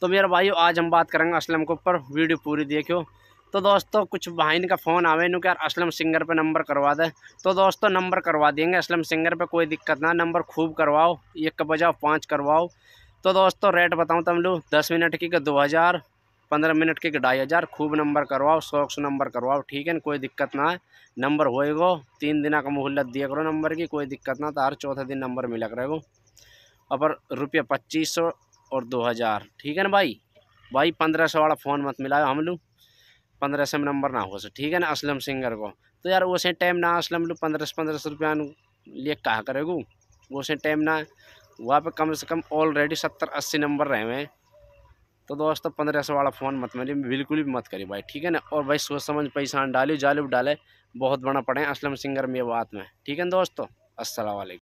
तो मेरा भाई आज हम बात करेंगे असलम के ऊपर वीडियो पूरी देखो तो दोस्तों कुछ भाई का फ़ोन आवे नु यार असलम सिंगर पे नंबर करवा दे तो दोस्तों नंबर करवा देंगे असलम सिंगर पे कोई दिक्कत ना नंबर खूब करवाओ एक का बजाओ पाँच करवाओ तो दोस्तों रेट बताऊँ तुम तो लोग दस मिनट की का दो हज़ार पंद्रह मिनट की ढाई हज़ार खूब नंबर करवाओ शौक से नंबर करवाओ ठीक है ना कोई दिक्कत ना है नंबर होएगो तीन दिन का मोहल्लत दिया करो नंबर की कोई दिक्कत ना तो हर चौथा दिन नंबर मिला करेगो और रुपया पच्चीस सौ और दो हज़ार ठीक है ना भाई भाई पंद्रह सौ वाला फ़ोन मत मिलाओ हम लोग पंद्रह सौ में नंबर ना हो सर ठीक है ना असलम सिंगर को तो यार उसे टाइम ना असलम लोग पंद्रह सौ पंद्रह सौ रुपया लिए कहा करेगू से टाइम ना वहाँ पे कम से कम ऑलरेडी सत्तर अस्सी नंबर रहे हुए हैं तो दोस्तों पंद्रह सौ वाला फ़ोन मत मिली बिल्कुल भी मत करी भाई ठीक है ना और भाई सोच समझ पैसा डालियो जालिब डाले बहुत बड़ा पड़े असलम सिंगर में बात में ठीक है दोस्तों असल